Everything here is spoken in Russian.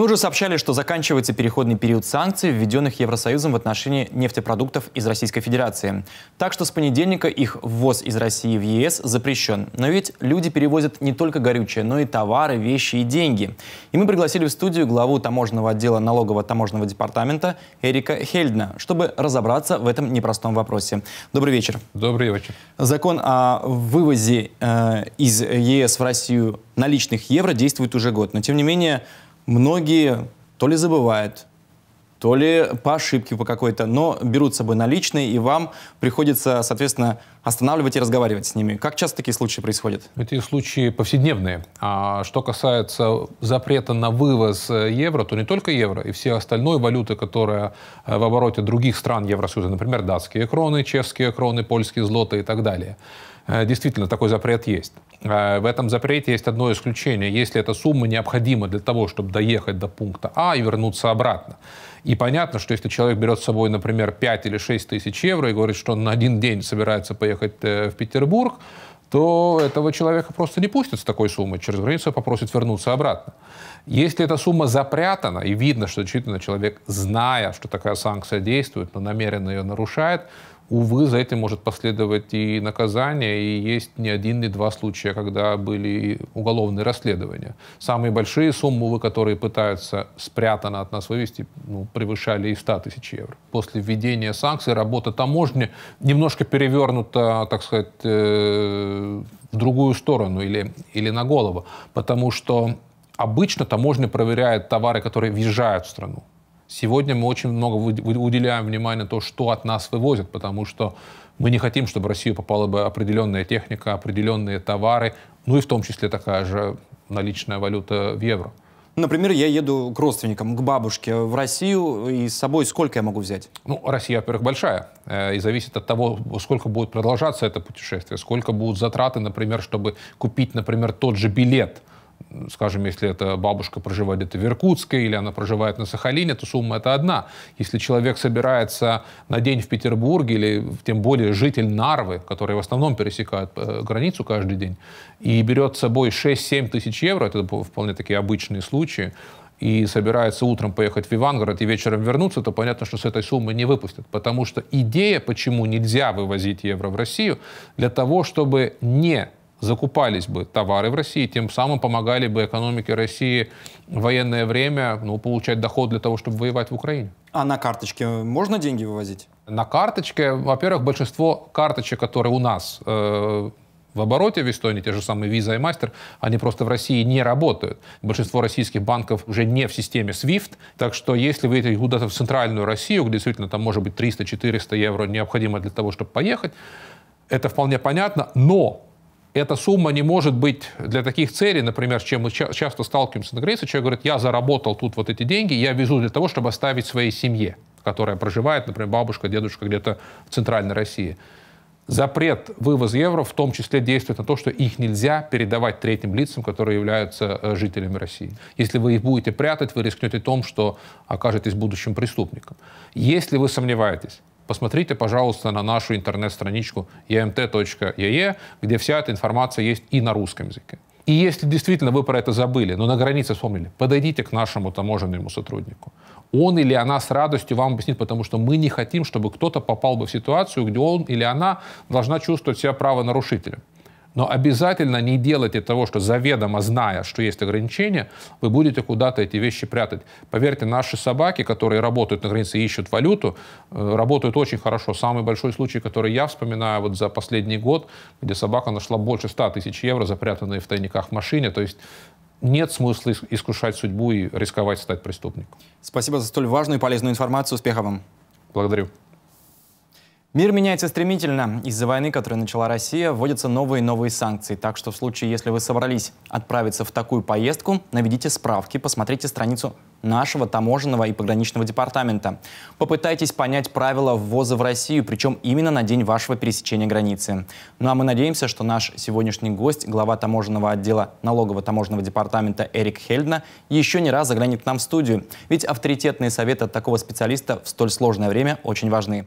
Мы уже сообщали, что заканчивается переходный период санкций, введенных Евросоюзом в отношении нефтепродуктов из Российской Федерации. Так что с понедельника их ввоз из России в ЕС запрещен. Но ведь люди перевозят не только горючее, но и товары, вещи и деньги. И мы пригласили в студию главу таможенного отдела Налогового таможенного департамента Эрика Хельдна, чтобы разобраться в этом непростом вопросе. Добрый вечер. Добрый вечер. Закон о вывозе э, из ЕС в Россию наличных евро действует уже год, но тем не менее многие то ли забывают, то ли по ошибке по какой-то, но берут с собой наличные, и вам приходится, соответственно, останавливать и разговаривать с ними. Как часто такие случаи происходят? Эти случаи повседневные. А что касается запрета на вывоз э, евро, то не только евро, и все остальные валюты, которые э, в обороте других стран Евросоюза, например, датские кроны, чешские кроны, польские злоты и так далее. Э, действительно такой запрет есть. Э, в этом запрете есть одно исключение, если эта сумма необходима для того, чтобы доехать до пункта А и вернуться обратно. И понятно, что если человек берет с собой, например, 5 или 6 тысяч евро и говорит, что он на один день собирается поехать э, в Петербург, то этого человека просто не пустят с такой суммой через границу, и попросят вернуться обратно. Если эта сумма запрятана, и видно, что действительно человек, зная, что такая санкция действует, но намеренно ее нарушает, увы, за этим может последовать и наказание, и есть не один, не два случая, когда были уголовные расследования. Самые большие суммы, которые пытаются спрятанно от нас вывести, ну, превышали и 100 тысяч евро. После введения санкций работа таможни немножко перевернута, так сказать, э, в другую сторону или, или на голову, потому что обычно таможня проверяет товары, которые въезжают в страну. Сегодня мы очень много уделяем внимания то, что от нас вывозят, потому что мы не хотим, чтобы в Россию попала бы определенная техника, определенные товары, ну и в том числе такая же наличная валюта в евро. Например, я еду к родственникам, к бабушке в Россию, и с собой сколько я могу взять? Ну, Россия, во-первых, большая, э, и зависит от того, сколько будет продолжаться это путешествие, сколько будут затраты, например, чтобы купить, например, тот же билет – скажем, если эта бабушка проживает где-то в Иркутске или она проживает на Сахалине, то сумма это одна. Если человек собирается на день в Петербурге или тем более житель Нарвы, который в основном пересекает э, границу каждый день, и берет с собой 6-7 тысяч евро, это вполне такие обычные случаи, и собирается утром поехать в Ивангород и вечером вернуться, то понятно, что с этой суммы не выпустят. Потому что идея, почему нельзя вывозить евро в Россию, для того, чтобы не закупались бы товары в России, тем самым помогали бы экономике России в военное время ну, получать доход для того, чтобы воевать в Украине. А на карточке можно деньги вывозить? На карточке, во-первых, большинство карточек, которые у нас э, в обороте в Эстонии, те же самые Visa и Master, они просто в России не работают. Большинство российских банков уже не в системе SWIFT, так что если вы идете куда-то в центральную Россию, где действительно там может быть 300-400 евро необходимо для того, чтобы поехать, это вполне понятно, но эта сумма не может быть для таких целей, например, с чем мы часто сталкиваемся на границе. Человек говорит, я заработал тут вот эти деньги, я везу для того, чтобы оставить своей семье, которая проживает, например, бабушка, дедушка где-то в Центральной России. Запрет вывоза евро в том числе действует на то, что их нельзя передавать третьим лицам, которые являются э, жителями России. Если вы их будете прятать, вы рискнете том, что окажетесь будущим преступником. Если вы сомневаетесь, посмотрите, пожалуйста, на нашу интернет-страничку emt.ee, e где вся эта информация есть и на русском языке. И если действительно вы про это забыли, но на границе вспомнили, подойдите к нашему таможенному сотруднику. Он или она с радостью вам объяснит, потому что мы не хотим, чтобы кто-то попал бы в ситуацию, где он или она должна чувствовать себя правонарушителем. Но обязательно не делайте того, что заведомо зная, что есть ограничения, вы будете куда-то эти вещи прятать. Поверьте, наши собаки, которые работают на границе и ищут валюту, э, работают очень хорошо. Самый большой случай, который я вспоминаю вот за последний год, где собака нашла больше 100 тысяч евро, запрятанные в тайниках в машине. То есть нет смысла искушать судьбу и рисковать стать преступником. Спасибо за столь важную и полезную информацию. Успехов вам. Благодарю. Мир меняется стремительно. Из-за войны, которую начала Россия, вводятся новые и новые санкции. Так что в случае, если вы собрались отправиться в такую поездку, наведите справки, посмотрите страницу нашего таможенного и пограничного департамента. Попытайтесь понять правила ввоза в Россию, причем именно на день вашего пересечения границы. Ну а мы надеемся, что наш сегодняшний гость, глава таможенного отдела налогово-таможенного департамента Эрик Хельдна, еще не раз заглянет к нам в студию. Ведь авторитетные советы от такого специалиста в столь сложное время очень важны.